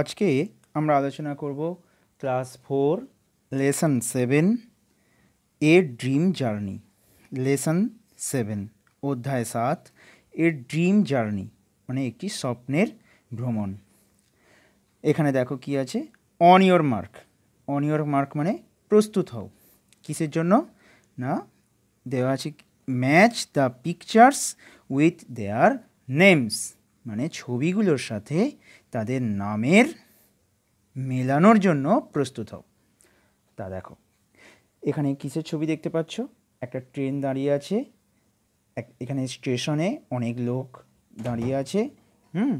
আজকে আমরা আলোচনা করব class four lesson seven a dream journey lesson seven অধ্যায় সাত এর ড্রিম জার্নি মানে একটি স্বপ্নের ভ্রমণ এখানে দেখো কি আছে on your mark on your mark মানে প্রস্তুত হও কিসের জন্য না দেওয়া আছে match the pictures with their names মানে ছবিগুলোর সাথে তাদের নামের মেলানোর জন্য প্রস্তুত হও তা দেখো এখানে কিসের ছবি দেখতে পাচ্ছ একটা ট্রেন দাঁড়িয়ে আছে এখানে স্টেশনে অনেক লোক দাঁড়িয়ে আছে হুম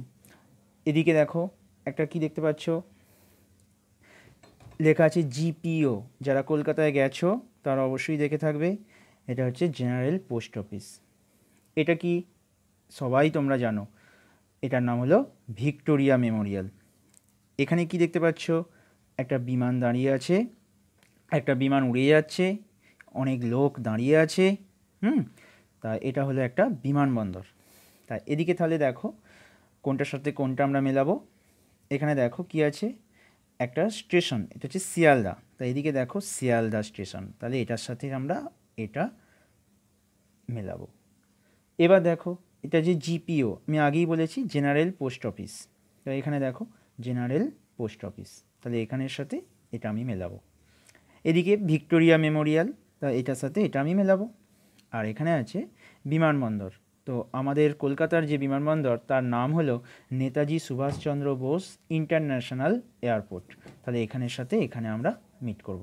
এদিকে দেখো একটা কি দেখতে পাচ্ছ লেখা আছে জিপিও যারা কলকাতায় গেছো তারা অবশ্যই দেখে থাকবে এটা হচ্ছে জেনারেল পোস্ট অফিস এটা কি সবাই তোমরা জানো এটার নাম হলো ভিক্টোরিয়া মেমোরিয়াল এখানে কি দেখতে পাচ্ছ একটা বিমান দাঁড়িয়ে আছে একটা বিমান উড়ে যাচ্ছে অনেক লোক দাঁড়িয়ে আছে হুম তা এটা হলো একটা বিমানবন্দর তা এদিকে তাহলে দেখো কোনটার সাথে কোনটা আমরা মেলাবো এখানে দেখো কি আছে একটা স্টেশন এটা হচ্ছে শিয়ালদা তা এদিকে দেখো শিয়ালদা স্টেশন তাহলে এটার সাথে আমরা এটা মেলাবো এবার দেখো এটা যে জিপিও আমি আগেই বলেছি জেনারেল পোস্ট অফিস তো এখানে দেখো জেনারেল পোস্ট অফিস তাহলে এখানের সাথে এটা আমি মেলাবো এদিকে ভিক্টোরিয়া মেমোরিয়াল তা এটার সাথে এটা আমি মেলাবো আর এখানে আছে বিমানবন্দর তো আমাদের কলকাতার যে বিমানবন্দর তার নাম হলো নেতাজি সুভাষচন্দ্র বোস ইন্টারন্যাশনাল এয়ারপোর্ট তাহলে এখানের সাথে এখানে আমরা মিট করব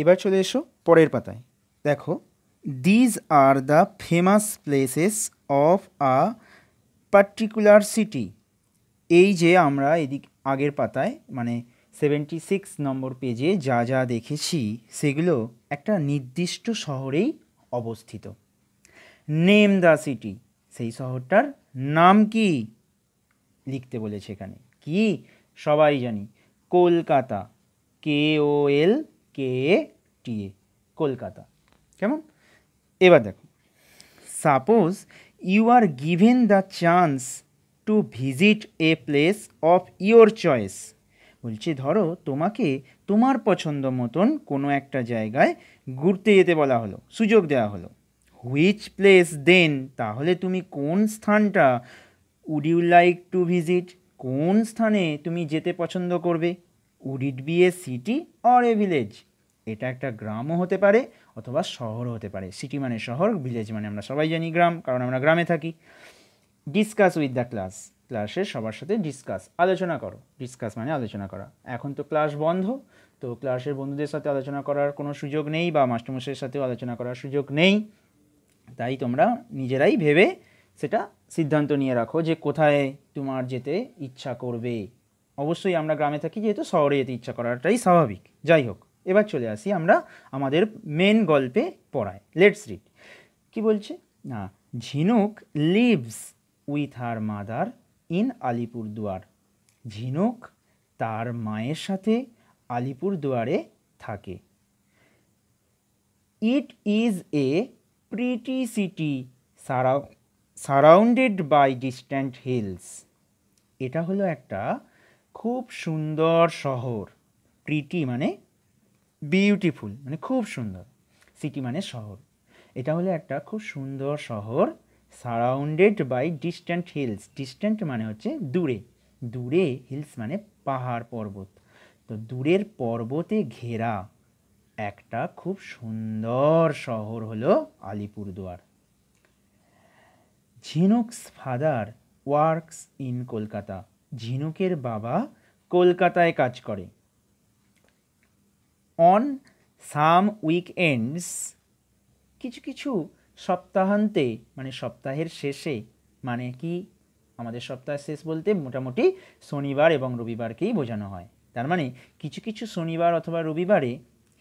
এবার চলে এসো পরের পাতায় দেখো These are the famous places of a particular city. এই যে আমরা এদিক আগের পাতায় মানে সেভেন্টি সিক্স নম্বর পেজে যা যা দেখেছি সেগুলো একটা নির্দিষ্ট শহরেই অবস্থিত নেম দ্য সিটি সেই শহরটার নাম কি লিখতে বলেছে এখানে কি সবাই জানি কলকাতা কে ও এল কে টি এ কলকাতা কেমন এবার দেখো suppose you are given the chance to visit a place of your choice বলছি ধরো তোমাকে তোমার পছন্দ মতন কোনো একটা জায়গায় ঘুরতে যেতে বলা হলো সুযোগ দেওয়া হলো হুইচ প্লেস দেন তাহলে তুমি কোন স্থানটা would you like to visit কোন স্থানে তুমি যেতে পছন্দ করবে would it be a city or a village এটা একটা গ্রামও হতে পারে অথবা শহরও হতে পারে সিটি মানে শহর ভিলেজ মানে আমরা সবাই জানি গ্রাম কারণ আমরা গ্রামে থাকি ডিসকাস উইথ দ্য ক্লাস ক্লাসে সবার সাথে ডিসকাস আলোচনা করো ডিসকাস মানে আলোচনা করা এখন তো ক্লাস বন্ধ তো ক্লাসের বন্ধুদের সাথে আলোচনা করার কোনো সুযোগ নেই বা মাস্টারমশাইয়ের সাথেও আলোচনা করার সুযোগ নেই তাই তোমরা নিজেরাই ভেবে সেটা সিদ্ধান্ত নিয়ে রাখো যে কোথায় তোমার যেতে ইচ্ছা করবে অবশ্যই আমরা গ্রামে থাকি যেহেতু শহরে যেতে ইচ্ছা করাটাই স্বাভাবিক যাই হোক এবার চলে আসি আমরা আমাদের মেন গল্পে পড়ায় লেটস রিড কি বলছে না Jhinuk lives with her mother in Alipurduar Jhinuk তার মায়ের সাথে আলিপুরদুয়ারে থাকে it is a pretty city সারা সারাউন্ডেড বাই ডিস্ট্যান্ট হিলস এটা হলো একটা খুব সুন্দর শহর প্রিটি মানে বিউটিফুল মানে খুব সুন্দর সিটি মানে শহর এটা হলো একটা খুব সুন্দর শহর surrounded by distant hills distant মানে হচ্ছে দূরে দূরে হিলস মানে পাহাড় পর্বত তো দূরের পর্বতে ঘেরা একটা খুব সুন্দর শহর হলো Alipurduar Jhinuk's father works in Kolkata ঝিনুকের বাবা কলকাতায় কাজ করে অন সাম উইকএন্ডস কিছু কিছু সপ্তাহান্তে মানে সপ্তাহের শেষে মানে কি আমাদের সপ্তাহের শেষ বলতে মোটামুটি শনিবার এবং রবিবারকেই বোঝানো হয় তার মানে কিছু কিছু শনিবার অথবা রবিবারে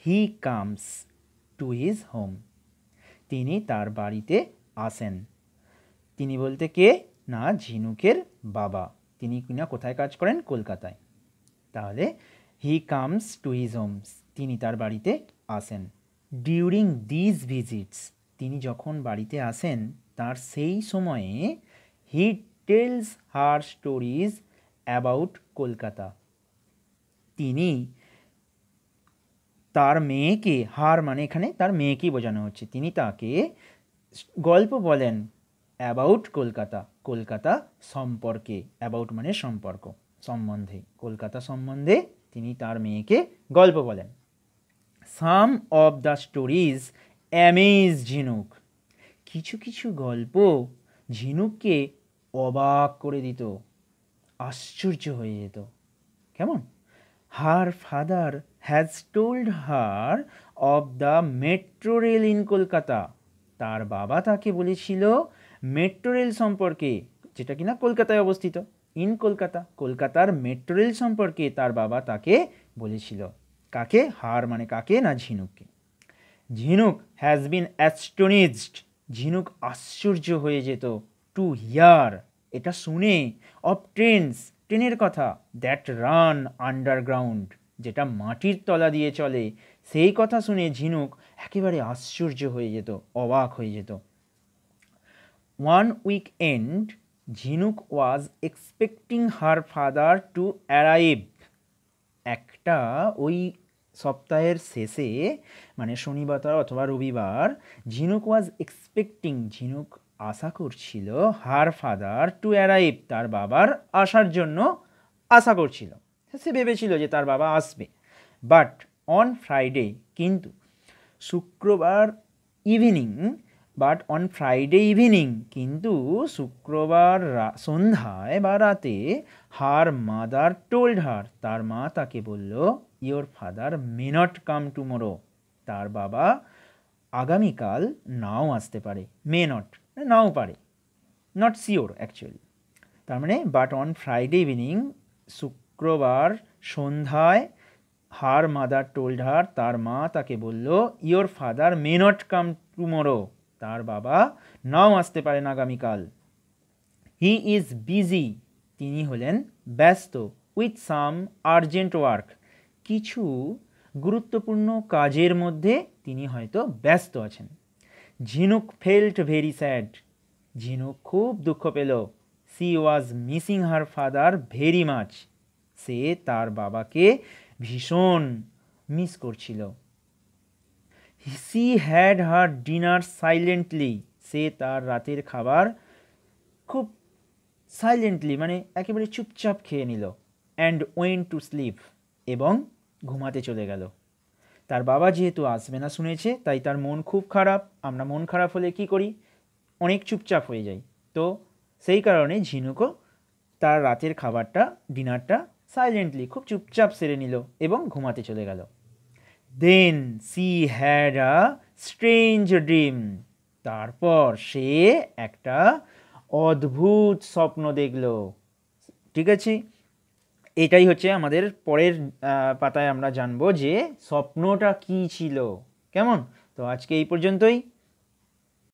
he comes to his home তিনি তার বাড়িতে আসেন তিনি বলতে কে না ঝিনুকের বাবা তিনি কিনা কোথায় কাজ করেন কলকাতায় তাহলে he comes to his homes তিনি তার বাড়িতে আসেন ডিউরিং দিজ ভিজিটস তিনি যখন বাড়িতে আসেন তার সেই সময়ে he tells her stories about Kolkata তিনি তার মেয়েকে হার মানে এখানে তার মেয়েকেই বোঝানো হচ্ছে তিনি তাকে গল্প বলেন অ্যাবাউট কলকাতা কলকাতা সম্পর্কে অ্যাবাউট মানে সম্পর্ক সম্বন্ধে কলকাতা সম্বন্ধে তিনি তার মেয়েকে গল্প বলেন some of the stories amaze Jhinuk কিছু কিছু গল্প ঝিনুককে অবাক করে দিত আশ্চর্য হয়ে যেত কেমন her father has told her of the metro rail in Kolkata তার বাবা তাকে বলেছিল মেট্রো রেল সম্পর্কে যেটা কিনা কলকাতায় অবস্থিত ইন কলকাতা কলকাতার মেট্রো রেল সম্পর্কে তার বাবা তাকে বলেছিল কাকে হার মানে কাকে না ঝিনুককে ঝিনুক হ্যাজ বিন অ্যাস্টোনিজড ঝিনুক আশ্চর্য হয়ে যেত টু হিয়ার এটা শুনে অফ ট্রেনস ট্রেনের কথা দ্যাট রান আন্ডারগ্রাউন্ড যেটা মাটির তলা দিয়ে চলে সেই কথা শুনে ঝিনুক একেবারে আশ্চর্য হয়ে যেত অবাক হয়ে যেত one weekend Jhinuk was expecting her father to arrive একটা ওই সপ্তাহের শেষে মানে শনিবার অথবা রবিবার ঝিনুক ওয়াজ এক্সপেক্টিং ঝিনুক আশা করছিল হার ফাদার টু অ্যারাইভ তার বাবার আসার জন্য আশা করছিল সে ভেবেছিল যে তার বাবা আসবে বাট অন ফ্রাইডে কিন্তু শুক্রবার evening but on Friday evening কিন্তু শুক্রবার সন্ধ্যায় বা রাতে হার মাদার টোল্ড হার তার মা তাকে বলল your father may not come tomorrow তার বাবা আগামীকাল নাও আসতে পারে মে নট নাও পারে নট শিওর অ্যাকচুয়ালি তার মানে বাট অন ফ্রাইডে ইভিনিং শুক্রবার সন্ধ্যায় হার মাদার টোল্ড হার তার মা তাকে বলল your father may not come tomorrow তার বাবা নাও আসতে পারেন আগামীকাল হি ইজ বিজি তিনি হলেন ব্যস্ত উইথ সাম আর্জেন্ট ওয়ার্ক কিছু গুরুত্বপূর্ণ কাজের মধ্যে তিনি হয়তো ব্যস্ত আছেন ঝিনুক ফেল্ট ভেরি স্যাড ঝিনুক খুব দুঃখ পেল she was missing her father very much সে তার বাবাকে ভীষণ মিস করছিল she had her dinner silently সে তার রাতের খাবার খুব সাইলেন্টলি মানে একেবারে চুপচাপ খেয়ে নিল অ্যান্ড ওয়েন টু স্লিপ এবং ঘুমাতে চলে গেল তার বাবা যেহেতু আসবে না শুনেছে তাই তার মন খুব খারাপ আমরা মন খারাপ হলে কি করি অনেক চুপচাপ হয়ে যাই তো সেই কারণে ঝিনুকও তার রাতের খাবারটা ডিনারটা সাইলেন্টলি খুব চুপচাপ সেরে নিল এবং ঘুমাতে চলে গেল then she had a strange dream তারপর সে একটা অদ্ভুত স্বপ্ন দেখল ঠিক আছে এটাই হচ্ছে আমাদের পরের পাতায় আমরা জানবো যে স্বপ্নটা কি ছিল কেমন তো আজকে এই পর্যন্তই